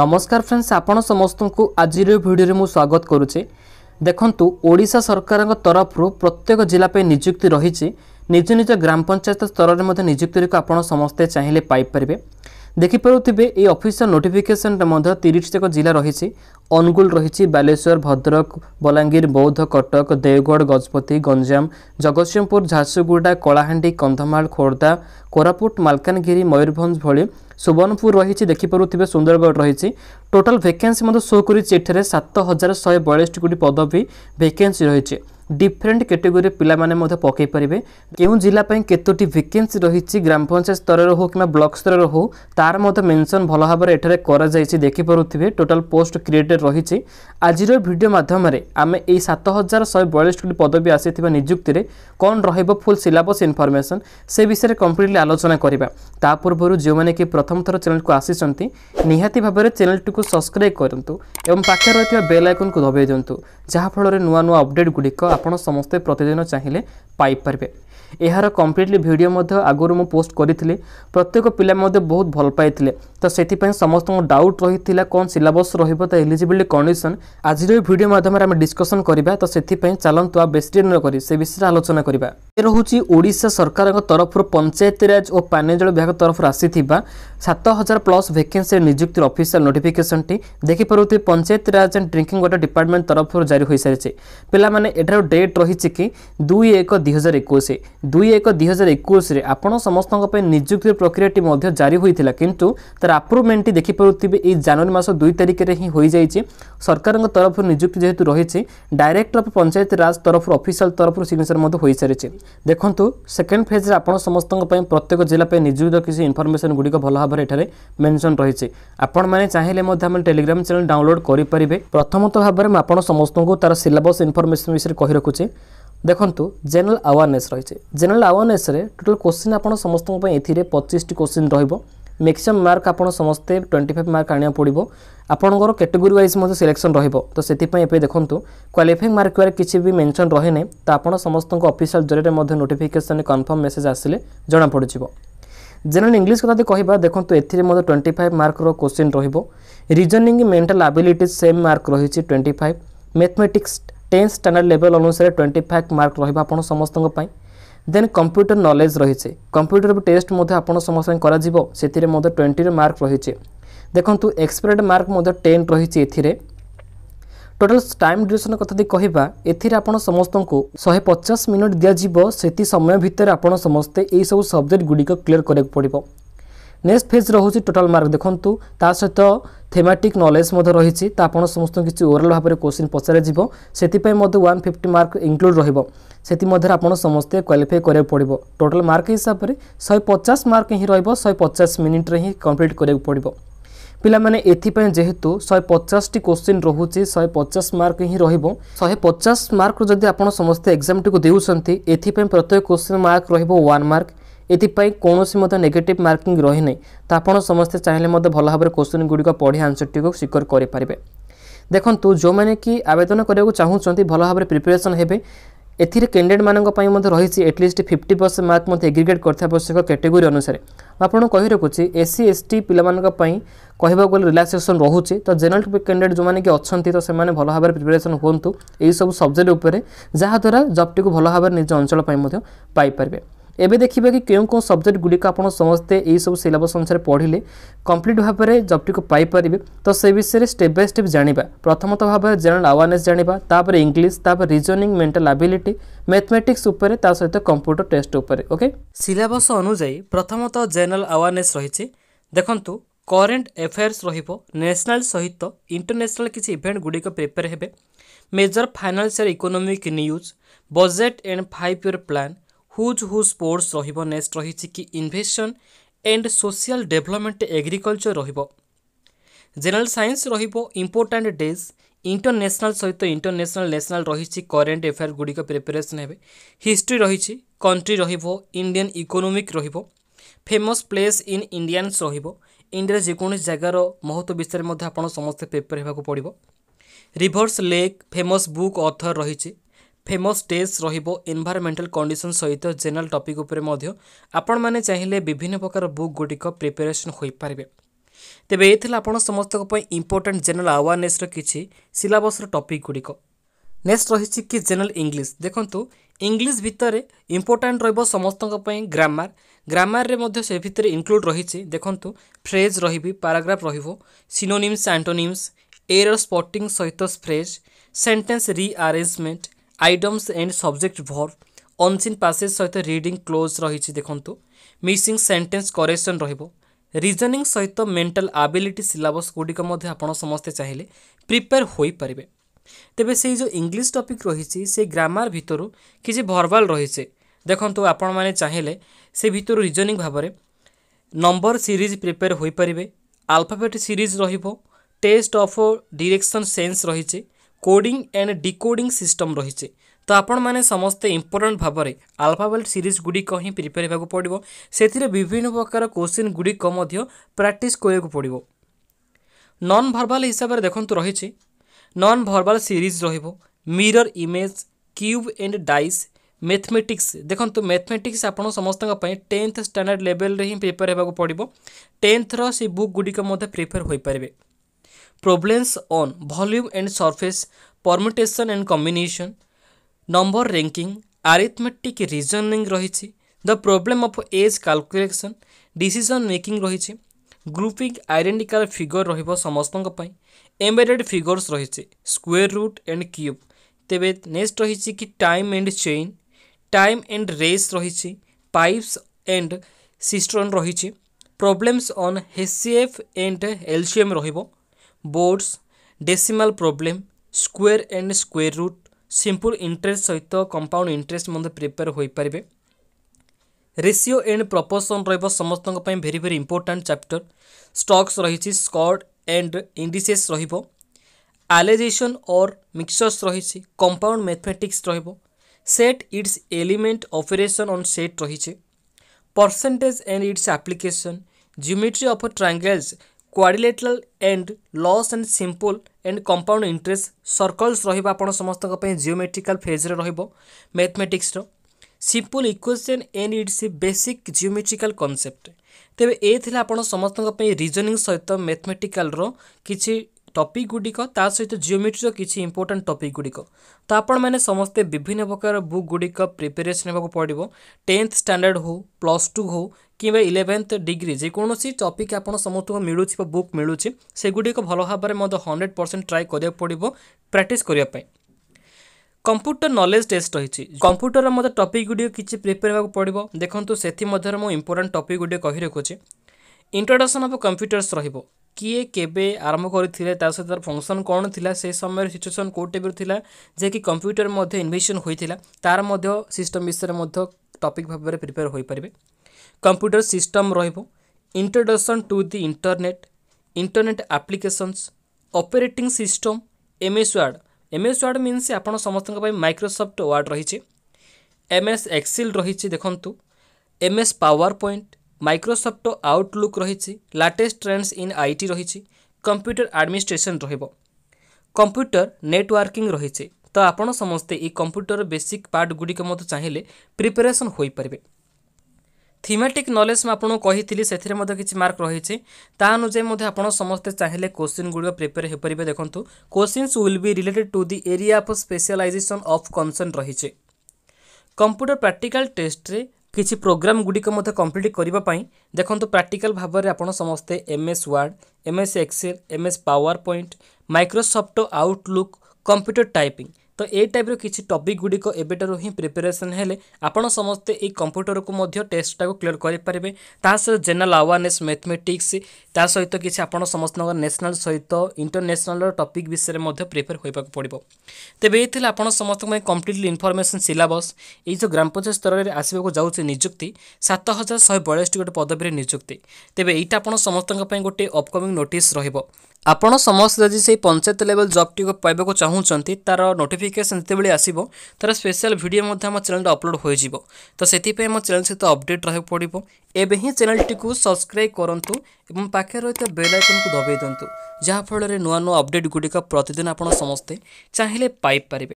ନମସ୍କାର ଫ୍ରେଣ୍ଡସ୍ ଆପଣ ସମସ୍ତଙ୍କୁ ଆଜିର ଭିଡ଼ିଓରେ ମୁଁ ସ୍ୱାଗତ କରୁଛି ଦେଖନ୍ତୁ ଓଡ଼ିଶା ସରକାରଙ୍କ ତରଫରୁ ପ୍ରତ୍ୟେକ ଜିଲ୍ଲା ପାଇଁ ନିଯୁକ୍ତି ରହିଛି ନିଜ ନିଜ ଗ୍ରାମ ପଞ୍ଚାୟତ ସ୍ତରରେ ମଧ୍ୟ ନିଯୁକ୍ତିକୁ ଆପଣ ସମସ୍ତେ ଚାହିଁଲେ ପାଇପାରିବେ ଦେଖିପାରୁଥିବେ ଏଇ ଅଫିସିଆଲ ନୋଟିଫିକେସନଟା ମଧ୍ୟ ତିରିଶଯାକ ଜିଲ୍ଲା ରହିଛି ଅନୁଗୁଳ ରହିଛି ବାଲେଶ୍ୱର ଭଦ୍ରକ ବଲାଙ୍ଗୀର ବୌଦ୍ଧ କଟକ ଦେଓଗଡ଼ ଗଜପତି ଗଞ୍ଜାମ ଜଗତସିଂହପୁର ଝାରସୁଗୁଡ଼ା କଳାହାଣ୍ଡି କନ୍ଧମାଳ ଖୋର୍ଦ୍ଧା କୋରାପୁଟ ମାଲକାନଗିରି ମୟୂରଭଞ୍ଜ ଭଳି ସୁବର୍ଣ୍ଣପୁର ରହିଛି ଦେଖିପାରୁଥିବେ ସୁନ୍ଦରଗଡ଼ ରହିଛି ଟୋଟାଲ ଭେକେନ୍ସି ମଧ୍ୟ ଶୋ କରିଛି ଏଠାରେ ସାତ ହଜାର ଶହେ ବୟାଳିଶଟି ଗୋଟି ପଦବୀ ଭେକେନ୍ସି ରହିଛି ডিফরেন্ট ক্যাটেগোরি পিলামানে মধ্যে পকাই পারিবে কেউ জেলা পাই কতটি ভ্যাকেন্সি রয়েছে গ্রাম পঞ্চায়েত স্তরের হোক কিংবা ব্লক স্তরের হোক তার মধ্যে মেনশন ভাল ভাবে এখানে করা যাইছে দেখিপারুথিবে টোটাল পোস্ট ক্রিয়েটেড রয়েছে আজির ভিডিও মাধ্যমে আমি এই সাত হাজার শহে বয়াল্লিশটি পদবী আসিথিবা নিযুক্তিরে কণ রহব ফুল সিলাবস ইনফরমেশন সে বিষয়ে কমপ্লিটলি আলোচনা করা তা পূর্বর যে কি প্রথম থর চ্যানেলকে আসিছেন নিহতি ভাবে চ্যানেলটি সবসক্রাইব করতু এবং পাখে রয়েছে বেল আইকনকে দবাই দিও যাফলের নূন্য অপডেট গুড়ি ଆପଣ ସମସ୍ତେ ପ୍ରତିଦିନ ଚାହିଁଲେ ପାଇପାରିବେ ଏହାର କମ୍ପ୍ଲିଟଲି ଭିଡ଼ିଓ ମଧ୍ୟ ଆଗରୁ ମୁଁ ପୋଷ୍ଟ କରିଥିଲି ପ୍ରତ୍ୟେକ ପିଲା ମଧ୍ୟ ବହୁତ ଭଲ ପାଇଥିଲେ ତ ସେଥିପାଇଁ ସମସ୍ତଙ୍କ ଡାଉଟ୍ ରହିଥିଲା କ'ଣ ସିଲାବସ୍ ରହିବ ତ ଏଲିଜିବିଲିଟି କଣ୍ଡିସନ୍ ଆଜିର ଏହି ଭିଡ଼ିଓ ମାଧ୍ୟମରେ ଆମେ ଡିସ୍କସନ୍ କରିବା ତ ସେଥିପାଇଁ ଚାଲନ୍ତୁ ଆଉ ବେଶୀ ଡେରି ନ କରି ସେ ବିଷୟରେ ଆଲୋଚନା କରିବା ଏ ରହୁଛି ଓଡ଼ିଶା ସରକାରଙ୍କ ତରଫରୁ ପଞ୍ଚାୟତିରାଜ ଓ ପାନୀୟ ଜଳ ବିଭାଗ ତରଫରୁ ଆସିଥିବା ସାତ ହଜାର ପ୍ଲସ୍ ଭେକେନ୍ସି ନିଯୁକ୍ତିର ଅଫିସିଆଲ୍ ନୋଟିଫିକେସନ୍ଟି ଦେଖିପାରୁଥିବେ Panchayati Raj and drinking water department ତରଫରୁ ଜାରି ହୋଇସାରିଛି ପିଲାମାନେ ଏଠାରୁ ଡେଟ୍ ରହିଛି କି ଦୁଇ ଏକ ଦୁଇ ହଜାର ଏକୋଇଶ ଦୁଇ ଏକ ଦୁଇ ହଜାର ଏକୋଇଶରେ ଆପଣ ସମସ୍ତଙ୍କ ପାଇଁ ନିଯୁକ୍ତି ପ୍ରକ୍ରିୟାଟି ମଧ୍ୟ ଜାରି ହୋଇଥିଲା କିନ୍ତୁ ତାର ଆପ୍ରୁଭମେଣ୍ଟଟି ଦେଖିପାରୁଥିବେ ଏଇ ଜାନୁଆରୀ ମାସ ଦୁଇ ତାରିଖରେ ହିଁ ହୋଇଯାଇଛି ସରକାରଙ୍କ ତରଫରୁ ନିଯୁକ୍ତି ଯେହେତୁ ରହିଛି ଡାଇରେକ୍ଟର ଅଫ୍ ପଞ୍ଚାୟତ ରାଜ ତରଫରୁ ଅଫିସିଆଲ ତରଫରୁ ସିଗ୍ନେଚର ମଧ୍ୟ ହୋଇସାରିଛି ଦେଖନ୍ତୁ ସେକେଣ୍ଡ ଫେଜ୍ରେ ଆପଣ ସମସ୍ତଙ୍କ ପାଇଁ ପ୍ରତ୍ୟେକ ଜିଲ୍ଲା ପାଇଁ ନିଯୁକ୍ତିର କିଛି ଇନଫର୍ମେସନ୍ ଗୁଡ଼ିକ ଭଲ ଭାବରେ ଏଠାରେ ମେନସନ୍ ରହିଛି ଆପଣମାନେ ଚାହିଁଲେ ମଧ୍ୟ ଆମେ ଟେଲିଗ୍ରାମ ଚ୍ୟାନେଲ୍ ଡାଉନଲୋଡ଼ କରିପାରିବେ ପ୍ରଥମତଃ ଭାବରେ ମୁଁ ଆପଣ ସମସ୍ତଙ୍କୁ ତାର ସିଲାବସ୍ ଇନଫର୍ମେସନ୍ ବିଷୟରେ କହି ରଖୁଛି ଦେଖନ୍ତୁ ଜେନେରାଲ ଆୱାରନେସ୍ ରହିଛି ଜେନେରାଲ ଆୱାରନେସ୍ରେ ଟୋଟାଲ୍ କୋଶ୍ଚିନ୍ ଆପଣ ସମସ୍ତଙ୍କ ପାଇଁ ଏଥିରେ ପଚିଶଟି କୋଶ୍ଚିନ୍ ରହିବ ମ୍ୟାକ୍ସିମମ୍ ମାର୍କ ଆପଣ ସମସ୍ତେ ଟ୍ୱେଣ୍ଟି ଫାଇଭ୍ ମାର୍କ ଆଣିବାକୁ ପଡ଼ିବ ଆପଣଙ୍କର କ୍ୟାଟେଗୋରୀ ୱାଇଜ୍ ମଧ୍ୟ ସିଲେକ୍ସନ୍ ରହିବ ତ ସେଥିପାଇଁ ଏବେ ଦେଖନ୍ତୁ କ୍ୱାଲିଫାଇଂ ମାର୍କରେ କିଛି ବି ମେନ୍ସନ୍ ରହେନି ତ ଆପଣ ସମସ୍ତଙ୍କ ଅଫିସିଆଲ୍ ଜରିଆରେ ମଧ୍ୟ ନୋଟିଫିକେସନ୍ କନଫର୍ମ ମେସେଜ୍ ଆସିଲେ ଜଣାପଡ଼ିଯିବ ଜେନେରାଲ ଇଂଲିଶ କଥା ଯଦି କହିବା ଦେଖନ୍ତୁ ଏଥିରେ ମଧ୍ୟ ଟ୍ୱେଣ୍ଟି ଫାଇଭ୍ ମାର୍କର କୋଶ୍ଚିନ୍ ରହିବ reasoning mental ability same mark ରହିଛି twenty five mathematics tenth standard level ଅନୁସାରେ ଟ୍ୱେଣ୍ଟି ଫାଇଭ୍ ମାର୍କ ରହିବ ଆପଣ ସମସ୍ତଙ୍କ ପାଇଁ ଦେନ୍ କମ୍ପ୍ୟୁଟର ନଲେଜ୍ ରହିଛି କମ୍ପ୍ୟୁଟର ଟେଷ୍ଟ ମଧ୍ୟ ଆପଣ ସମସ୍ତଙ୍କ କରାଯିବ ସେଥିରେ ମଧ୍ୟ ଟ୍ୱେଣ୍ଟିର ମାର୍କ ରହିଛି ଦେଖନ୍ତୁ ଏକ୍ସପାୟର୍ଡ ମାର୍କ ମଧ୍ୟ ଟେନ୍ ରହିଛି ଏଥିରେ ଟୋଟାଲ ଟାଇମ୍ ଡ୍ୟୁରେସନ୍ କଥା ଯଦି କହିବା ଏଥିରେ ଆପଣ ସମସ୍ତଙ୍କୁ ଶହେ ପଚାଶ ମିନିଟ୍ ଦିଆଯିବ ସେତିକି ସମୟ ଭିତରେ ଆପଣ ସମସ୍ତେ ଏହିସବୁ ସବଜେକ୍ଟ ଗୁଡ଼ିକ କ୍ଲିୟର କରିବାକୁ ପଡ଼ିବ ନେକ୍ସଟ ଫେଜ୍ ରହୁଛି ଟୋଟାଲ ମାର୍କ ଦେଖନ୍ତୁ ତା ସହିତ ଥେମାଟିକ୍ ନଲେଜ ମଧ୍ୟ ରହିଛି ତ ଆପଣ ସମସ୍ତଙ୍କୁ କିଛି ଓରାଲ ଭାବରେ କୋଶ୍ଚିନ୍ ପଚରାଯିବ ସେଥିପାଇଁ ମଧ୍ୟ ୱାନ୍ ଫିଫ୍ଟି ମାର୍କ ଇନକ୍ଲୁଡ଼ ରହିବ ସେଥିମଧ୍ୟରେ ଆପଣ ସମସ୍ତେ କ୍ୱାଲିଫାଇ କରିବାକୁ ପଡ଼ିବ ଟୋଟାଲ ମାର୍କ ହିସାବରେ ଶହେ ପଚାଶ ମାର୍କ ହିଁ ରହିବ ଶହେ ପଚାଶ ମିନିଟ୍ରେ ହିଁ କମ୍ପ୍ଲିଟ୍ କରିବାକୁ ପଡ଼ିବ ପିଲାମାନେ ଏଥିପାଇଁ ଯେହେତୁ ଶହେ ପଚାଶଟି କୋଶ୍ଚିନ୍ ରହୁଛି ଶହେ ପଚାଶ ମାର୍କ ହିଁ ରହିବ ଶହେ ପଚାଶ ମାର୍କରୁ ଯଦି ଆପଣ ସମସ୍ତେ ଏକ୍ଜାମ୍ଟିକୁ ଦେଉଛନ୍ତି ଏଥିପାଇଁ ପ୍ରତ୍ୟେକ କୋଶ୍ଚିନ୍ ମାର୍କ ରହିବ ୱାନ୍ ମାର୍କ ଏଥିପାଇଁ କୌଣସି ମଧ୍ୟ ନେଗେଟିଭ୍ ମାର୍କିଂ ରହିନାହିଁ ତ ଆପଣ ସମସ୍ତେ ଚାହିଁଲେ ମଧ୍ୟ ଭଲ ଭାବରେ କୋଶ୍ଚିନ୍ ଗୁଡ଼ିକ ପଢ଼ି ଆନ୍ସରଟିକୁ ସିକର୍ କରିପାରିବେ ଦେଖନ୍ତୁ ଯେଉଁମାନେ କି ଆବେଦନ କରିବାକୁ ଚାହୁଁଛନ୍ତି ଭଲ ଭାବରେ ପ୍ରିପାରେସନ୍ ହେବେ ଏଥିରେ କ୍ୟାଣ୍ଡିଡେଟ୍ମାନଙ୍କ ପାଇଁ ମଧ୍ୟ ରହିଛି ଏଟଲିଷ୍ଟ ଫିଫ୍ଟି ପରସେଣ୍ଟ ମାର୍କ ମଧ୍ୟ ଏଗ୍ରିଗେଟ୍ କରିଥିବା ଆବଶ୍ୟକ କାଟେଗୋରୀ ଅନୁସାରେ ମୁଁ ଆପଣଙ୍କୁ କହି ରଖୁଛି ଏସ୍ସି ଏସ୍ଟି ପିଲାମାନଙ୍କ ପାଇଁ କହିବାକୁ ଗଲେ ରିଲାକ୍ସେସନ୍ ରହୁଛି ତ ଜେନେରାଲ୍ କ୍ୟାଣ୍ଡିଡେଟ୍ ଯେଉଁମାନେ କି ଅଛନ୍ତି ତ ସେମାନେ ଭଲ ଭାବରେ ପ୍ରିପାରେସନ୍ ହୁଅନ୍ତୁ ଏହିସବୁ ସବଜେକ୍ଟ ଉପରେ ଯାହାଦ୍ୱାରା ଜବ୍ଟିକୁ ଭଲ ଭାବରେ ନିଜ ଅଞ୍ଚଳ ପାଇଁ ମଧ୍ୟ ପାଇପାରିବେ ଏବେ ଦେଖିବା କି କେଉଁ କେଉଁ ସବଜେକ୍ଟ ଗୁଡ଼ିକ ଆପଣ ସମସ୍ତେ ଏହିସବୁ ସିଲାବସ୍ ଅନୁସାରେ ପଢ଼ିଲେ କମ୍ପ୍ଲିଟ୍ ଭାବରେ ଜବ୍ଟିକୁ ପାଇପାରିବେ ତ ସେ ବିଷୟରେ ଷ୍ଟେପ୍ ବାଇ ଷ୍ଟେପ୍ ଜାଣିବା ପ୍ରଥମତଃ ଭାବରେ ଜେନେରାଲ୍ ଆୱାରନେସ୍ ଜାଣିବା ତାପରେ ଇଂଲିଶ ତାପରେ ରିଜନିଂ ମେଣ୍ଟାଲ ଆବିଲିଟି ମ୍ୟାଥମେଟିକ୍ସ ଉପରେ ତା ସହିତ କମ୍ପ୍ୟୁଟର ଟେଷ୍ଟ ଉପରେ ଓକେ ସିଲାବସ୍ ଅନୁଯାୟୀ ପ୍ରଥମତଃ ଜେନେରାଲ୍ ଆୱାରନେସ୍ ରହିଛି ଦେଖନ୍ତୁ କରେଣ୍ଟ ଆଫେୟାର୍ସ ରହିବ ନ୍ୟାସନାଲ୍ ସହିତ ଇଣ୍ଟରନ୍ୟାସନାଲ୍ କିଛି ଇଭେଣ୍ଟ ଗୁଡ଼ିକ ପ୍ରିପେୟାର ହେବେ major financial economic news budget and five year plan who's who's sports রহব নেক্সট রয়েছে কি invention and social development agriculture রহব জেনারেল সাইন্স রহব ইম্পোর্টাট ডেজ ইন্টরন্যাশনাল সহিত ইন্টরন্যাশনাল ন্যাশনাল রয়েছে করেন্ট এফেয়ার গুড়িক প্রিপারেসন হবে হিস্ট্রি রয়েছে কন্ট্রি রহব Indian economic রহব ফেমস place in Indians রহব ইন্ডিয়ার যেকোন জায়গার মহত্ব বিষয়ে আপনার সমস্ত প্রিপেয়ার হওয়া পড়ব rivers lake famous book author রয়েছে ଫେମସ୍ ଡେଜ୍ ରହିବ ଏନ୍ଭାରମେଣ୍ଟାଲ କଣ୍ଡିସନ ସହିତ ଜେନେରାଲ ଟପିକ ଉପରେ ମଧ୍ୟ ଆପଣମାନେ ଚାହିଁଲେ ବିଭିନ୍ନ ପ୍ରକାର ବୁକ୍ ଗୁଡ଼ିକ ପ୍ରିପାରେସନ୍ ହୋଇପାରିବେ ତେବେ ଏ ଥିଲା ଆପଣ ସମସ୍ତଙ୍କ ପାଇଁ ଇମ୍ପୋର୍ଟାଣ୍ଟ ଜେନେରାଲ ଆୱାରନେସ୍ର କିଛି ସିଲାବସ୍ର ଟପିକ ଗୁଡ଼ିକ ନେକ୍ସଟ ରହିଛି କି ଜେନେରାଲ ଇଂଲିଶ ଦେଖନ୍ତୁ ଇଂଲିଶ ଭିତରେ ଇମ୍ପୋର୍ଟାଣ୍ଟ ରହିବ ସମସ୍ତଙ୍କ ପାଇଁ ଗ୍ରାମାର ଗ୍ରାମାରରେ ମଧ୍ୟ ସେ ଭିତରେ ଇନକ୍ଲୁଡ଼ ରହିଛି ଦେଖନ୍ତୁ ଫ୍ରେଜ୍ ରହିବି ପାରାଗ୍ରାଫ ରହିବ ସିନୋନିମ୍ସ ଆଣ୍ଟୋନିମ୍ସ ଏରର ସ୍ପଟିଂ ସହିତ phrase sentence rearrangement items and subject verb unseen passage ସହିତ ରିଡ଼ିଂ କ୍ଲୋଜ୍ ରହିଛି ଦେଖନ୍ତୁ ମିସିଂ ସେଣ୍ଟେନ୍ସ କରେକ୍ସନ୍ ରହିବ ରିଜନିଂ ସହିତ ମେଣ୍ଟାଲ ଆବିଲିଟି ସିଲାବସ୍ ଗୁଡ଼ିକ ମଧ୍ୟ ଆପଣ ସମସ୍ତେ ଚାହିଁଲେ ପ୍ରିପେୟାର ହୋଇପାରିବେ ତେବେ ସେଇ ଯେଉଁ ଇଂଲିଶ ଟପିକ୍ ରହିଛି ସେ ଗ୍ରାମାର ଭିତରୁ କିଛି ଭର୍ବାଲ୍ ରହିଛି ଦେଖନ୍ତୁ ଆପଣମାନେ ଚାହିଁଲେ ସେ ଭିତରୁ ରିଜନିଂ ଭାବରେ ନମ୍ବର ସିରିଜ୍ ପ୍ରିପେୟାର ହୋଇପାରିବେ ଆଲଫାବେଟ୍ ସିରିଜ୍ ରହିବ ଟେଷ୍ଟ ଅଫ୍ ଡିରେକ୍ସନ୍ ସେନ୍ସ ରହିଛି কোডিং এন্ড ডিকোডিং সিস্টম রয়েছে তো আপনার সমস্তে ইম্পর্টাট ভাবে আলফাবেট সিরিজ গুড়ি হি প্রিপেয়ার হওয়া পড়ব সেতিরে বিভিন্ন প্রকার কোশ্চিন গুড়ি প্রাকটিস করা পড়ব নন ভর্বাল হিসাবে দেখুন রয়েছে নন ভর্বাল সিরিজ রহব mirror image cube and dice mathematics देखो तो मैथमेटिक्स आप समस्त टेन्थ स्टाणार्ड लेवल हिं प्रिपेयर होगा पड़ो टेन्थर से बुक गुड़िक प्रिपेयर हो पारे problems on volume and surface, permutation and combination, number ranking, arithmetic reasoning রয়েছে the problem of age calculation, decision making রয়েছে গ্রুপিং আইডেন্টিকাল ফিগর রহব সমস্ত এম্বেডেড ফিগর্স রয়েছে স্কোয়ার রুট এন্ড কিউব তেবে নেক্সট রয়েছে কি time and chain time and race রয়েছে pipes and cistern রয়েছে problems on HCF and LCM রহব boards decimal problem square and square root simple interest ସହିତ କମ୍ପାଉଣ୍ଡ ଇଣ୍ଟରେଷ୍ଟ ମଧ୍ୟ prepare ହୋଇପାରିବେ ratio and proportion ରହିବ ସମସ୍ତଙ୍କ ପାଇଁ very very important chapter stocks ରହିଛି ସ୍କଟ୍ ଆଣ୍ଡ ଇଣ୍ଡିସେସ୍ ରହିବ ଆଲେଜେସନ୍ ଅର୍ ମିକ୍ସଚର୍ସ ରହିଛି କମ୍ପାଉଣ୍ଡ ମ୍ୟାଥମେଟିକ୍ସ ରହିବ set its element operation on set ରହିଛି percentage and its application geometry of triangles quadrilateral and loss and simple and compound interest circles ରହିବ ଆପଣ ସମସ୍ତଙ୍କ ପାଇଁ ଜିଓମେଟ୍ରିକାଲ୍ ଫେଜ୍ରେ ରହିବ ମ୍ୟାଥମେଟିକ୍ସର simple equation and its a basic geometrical concept ତେବେ ଏ ଥିଲା ଆପଣ ସମସ୍ତଙ୍କ ପାଇଁ ରିଜନିଂ ସହିତ ମ୍ୟାଥମେଟିକାଲ୍ର କିଛି ଟପିକ୍ ଗୁଡ଼ିକ ତା ସହିତ ଜିଓମେଟ୍ରିର କିଛି ଇମ୍ପୋର୍ଟାଣ୍ଟ ଟପିକ୍ ଗୁଡ଼ିକ ତ ଆପଣମାନେ ସମସ୍ତେ ବିଭିନ୍ନ ପ୍ରକାର ବୁକ୍ ଗୁଡ଼ିକ ପ୍ରିପାରେସନ୍ ହେବାକୁ ପଡ଼ିବ ଟେନ୍ଥ ଷ୍ଟାଣ୍ଡାର୍ଡ଼ ହେଉ ପ୍ଲସ୍ ଟୁ ହେଉ কিংবা ইলেভেন্ଥ ডিଗ୍ରୀ ଯେକୌଣସି ଟପିକ୍ ଆପଣ ସମସ୍ତଙ୍କୁ ମିଳୁଛି ବା ବୁକ୍ ମିଳୁଛି ସେଗୁଡ଼ିକ ଭଲ ଭାବରେ ମଧ୍ୟ ହଣ୍ଡ୍ରେଡ଼ ପରସେଣ୍ଟ ଟ୍ରାଏ କରିବାକୁ ପଡ଼ିବ ପ୍ରାକ୍ଟିସ୍ କରିବା ପାଇଁ কম্পুটর নলেজ টেস্ট রয়েছে কম্পুটর মতো টপিক গুড়ি কিছু প্রিপেয়ার হওয়া পড়ব দেখুন সেমধ্যে মু ইম্পর্টাট টপিক গুড়ি কহি রাখুছি ইন্ট্রোডকশন অফ কম্পুটর্স রহব কিয়ে কেবে আরম্ভ করে তার সহ তার ফংশন কোণ লা সে সময়ের সিচুয়েসন কেউ টাইপর লা যে কি কম্পুটর মধ্যে ইনভেনশন হয়েছিল তার মধ্যে সিস্টম বিষয়ে মধ্যে টপিক ভাবে প্রিপেয়ার হয়ে পারে କମ୍ପ୍ୟୁଟର ସିଷ୍ଟମ୍ ରହିବ introduction to the internet internet applications operating system MS word MS word means ଆପଣ ସମସ୍ତଙ୍କ ପାଇଁ ମାଇକ୍ରୋସଫ୍ଟ ୱାର୍ଡ଼ ରହିଛି ଏମ୍ଏସ୍ ଏକ୍ସିଲ୍ ରହିଛି ଦେଖନ୍ତୁ MS power point Microsoft outlook ରହିଛି latest trends in I T ରହିଛି କମ୍ପ୍ୟୁଟର ଆଡ଼ମିନିଷ୍ଟ୍ରେସନ୍ ରହିବ କମ୍ପ୍ୟୁଟର ନେଟୱାର୍କିଂ ରହିଛି ତ ଆପଣ ସମସ୍ତେ ଏଇ କମ୍ପ୍ୟୁଟର ବେସିକ୍ ପାର୍ଟ ଗୁଡ଼ିକ ମଧ୍ୟ ଚାହିଁଲେ ପ୍ରିପାରେସନ୍ ହୋଇପାରିବେ থিমেটিক নলেজ ମୁଁ ଆପଣଙ୍କୁ କହିଥିଲି ସେଥିରେ ମଧ୍ୟ କିଛି ମାର୍କ ରହିଛି ତା ଅନୁଯାୟୀ ମଧ୍ୟ ଆପଣ ସମସ୍ତେ ଚାହିଁଲେ କୋଶ୍ଚିନ୍ ଗୁଡ଼ିକ ପ୍ରିପେୟାର ହୋଇପାରିବେ ଦେଖନ୍ତୁ questions will be related to the area of specialisation of concern ରହିଛି କମ୍ପ୍ୟୁଟର ପ୍ରାକ୍ଟିକାଲ ଟେଷ୍ଟରେ କିଛି ପ୍ରୋଗ୍ରାମ୍ ଗୁଡ଼ିକ ମଧ୍ୟ କମ୍ପ୍ଲିଟ୍ କରିବା ପାଇଁ ଦେଖନ୍ତୁ ପ୍ରାକ୍ଟିକାଲ ଭାବରେ ଆପଣ ସମସ୍ତେ M S word M S excel M S power point Microsoft outlook computer typing ତ ଏଇ ଟାଇପ୍ର କିଛି ଟପିକ୍ ଗୁଡ଼ିକ ଏବେଠାରୁ ହିଁ ପ୍ରିପାରେସନ୍ ହେଲେ ଆପଣ ସମସ୍ତେ ଏଇ କମ୍ପ୍ୟୁଟରକୁ ମଧ୍ୟ ଟେଷ୍ଟଟାକୁ କ୍ଲିୟର କରିପାରିବେ ତା ସହିତ ଜେନେରାଲ୍ ଆୱାରନେସ୍ ମ୍ୟାଥମେଟିକ୍ସ ତା ସହିତ କିଛି ଆପଣ ସମସ୍ତଙ୍କ ନ୍ୟାସନାଲ୍ ସହିତ ଇଣ୍ଟରନ୍ୟାସନାଲ୍ର ଟପିକ୍ ବିଷୟରେ ମଧ୍ୟ ପ୍ରିପେୟାର ହେବାକୁ ପଡ଼ିବ ତେବେ ଏଇ ଥିଲା ଆପଣ ସମସ୍ତଙ୍କ ପାଇଁ କମ୍ପ୍ଲିଟଲି ଇନଫର୍ମେସନ୍ ସିଲାବସ୍ ଏଇ ଯେଉଁ ଗ୍ରାମ ପଞ୍ଚାୟତ ସ୍ତରରେ ଆସିବାକୁ ଯାଉଛି ନିଯୁକ୍ତି ସାତ ହଜାର ଶହେ ବୟାଳିଶଟି ଗୋଟେ ପଦବୀରେ ନିଯୁକ୍ତି ତେବେ ଏଇଟା ଆପଣ ସମସ୍ତଙ୍କ ପାଇଁ ଗୋଟିଏ ଅପକମିଂ ନୋଟିସ୍ ରହିବ ଆପଣ ସମସ୍ତେ ଯଦି ସେଇ ପଞ୍ଚାୟତ ଲେଭେଲ୍ ଜବ୍ଟିକୁ ପାଇବାକୁ ଚାହୁଁଛନ୍ତି ତା'ର ନୋଟିଫିକେସନ୍ ଯେତେବେଳେ ଆସିବ ତା'ର ସ୍ପେଶାଲ୍ ଭିଡ଼ିଓ ମଧ୍ୟ ଆମ ଚ୍ୟାନେଲ୍ରେ ଅପଲୋଡ଼ ହୋଇଯିବ ତ ସେଥିପାଇଁ ଆମ ଚ୍ୟାନେଲ୍ ସହିତ ଅପଡ଼େଟ୍ ରହିବାକୁ ପଡ଼ିବ ଏବେ ହିଁ ଚ୍ୟାନେଲ୍ଟିକୁ ସବସ୍କ୍ରାଇବ୍ କରନ୍ତୁ ଏବଂ ପାଖରେ ରହିଥିବା ବେଲ୍ ଆଇକନ୍କୁ ଦବାଇ ଦିଅନ୍ତୁ ଯାହାଫଳରେ ନୂଆ ନୂଆ ଅପଡ଼େଟ୍ ଗୁଡ଼ିକ ପ୍ରତିଦିନ ଆପଣ ସମସ୍ତେ ଚାହିଁଲେ ପାଇପାରିବେ